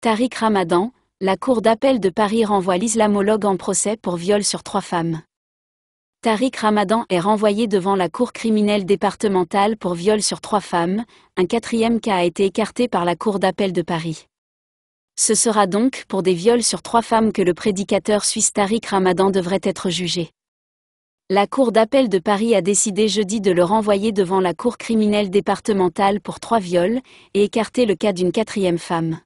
Tariq Ramadan, la Cour d'appel de Paris renvoie l'islamologue en procès pour viol sur trois femmes. Tariq Ramadan est renvoyé devant la Cour criminelle départementale pour viol sur trois femmes, un quatrième cas a été écarté par la Cour d'appel de Paris. Ce sera donc pour des viols sur trois femmes que le prédicateur suisse Tariq Ramadan devrait être jugé. La Cour d'appel de Paris a décidé jeudi de le renvoyer devant la Cour criminelle départementale pour trois viols et écarter le cas d'une quatrième femme.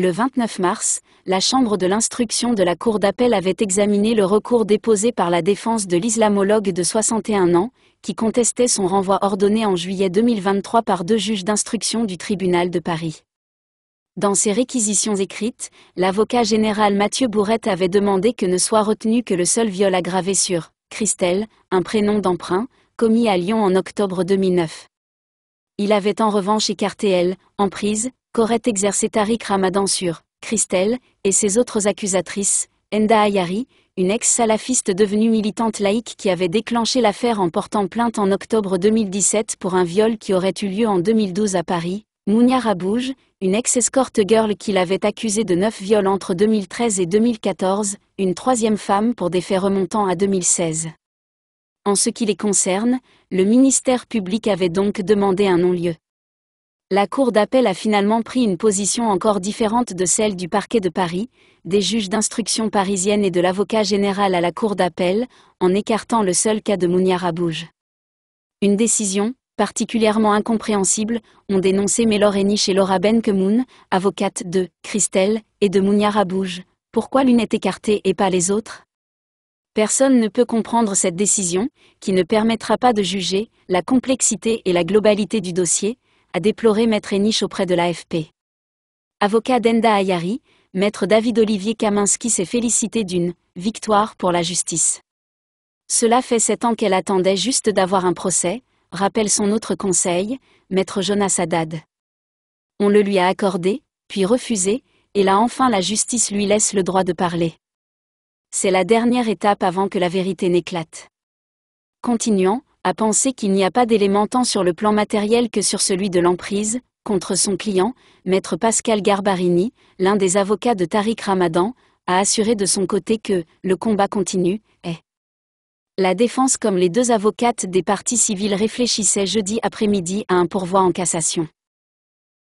Le 29 mars, la Chambre de l'instruction de la Cour d'appel avait examiné le recours déposé par la défense de l'islamologue de 61 ans, qui contestait son renvoi ordonné en juillet 2023 par deux juges d'instruction du tribunal de Paris. Dans ses réquisitions écrites, l'avocat général Mathieu Bourrette avait demandé que ne soit retenu que le seul viol aggravé sur Christelle, un prénom d'emprunt, commis à Lyon en octobre 2009. Il avait en revanche écarté elle, en prise, aurait exercé Tariq Ramadan sur Christelle et ses autres accusatrices, Enda Ayari, une ex-salafiste devenue militante laïque qui avait déclenché l'affaire en portant plainte en octobre 2017 pour un viol qui aurait eu lieu en 2012 à Paris, Mounia Rabouge, une ex-escorte girl qui l'avait accusée de neuf viols entre 2013 et 2014, une troisième femme pour des faits remontant à 2016. En ce qui les concerne, le ministère public avait donc demandé un non-lieu la Cour d'appel a finalement pris une position encore différente de celle du parquet de Paris, des juges d'instruction parisienne et de l'avocat général à la Cour d'appel, en écartant le seul cas de Mounia Bouge. Une décision, particulièrement incompréhensible, ont dénoncé Mélor et Laura Benkemoun, avocates de Christelle et de Mounia Bouge. Pourquoi l'une est écartée et pas les autres Personne ne peut comprendre cette décision, qui ne permettra pas de juger la complexité et la globalité du dossier, a déploré Maître eniche auprès de l'AFP. Avocat d'Enda Ayari, Maître David-Olivier Kaminski s'est félicité d'une victoire pour la justice. Cela fait sept ans qu'elle attendait juste d'avoir un procès, rappelle son autre conseil, Maître Jonas Haddad. On le lui a accordé, puis refusé, et là enfin la justice lui laisse le droit de parler. C'est la dernière étape avant que la vérité n'éclate. Continuons à penser qu'il n'y a pas d'élément tant sur le plan matériel que sur celui de l'emprise, contre son client, maître Pascal Garbarini, l'un des avocats de Tariq Ramadan, a assuré de son côté que le combat continue est. la défense comme les deux avocates des parties civiles réfléchissaient jeudi après-midi à un pourvoi en cassation.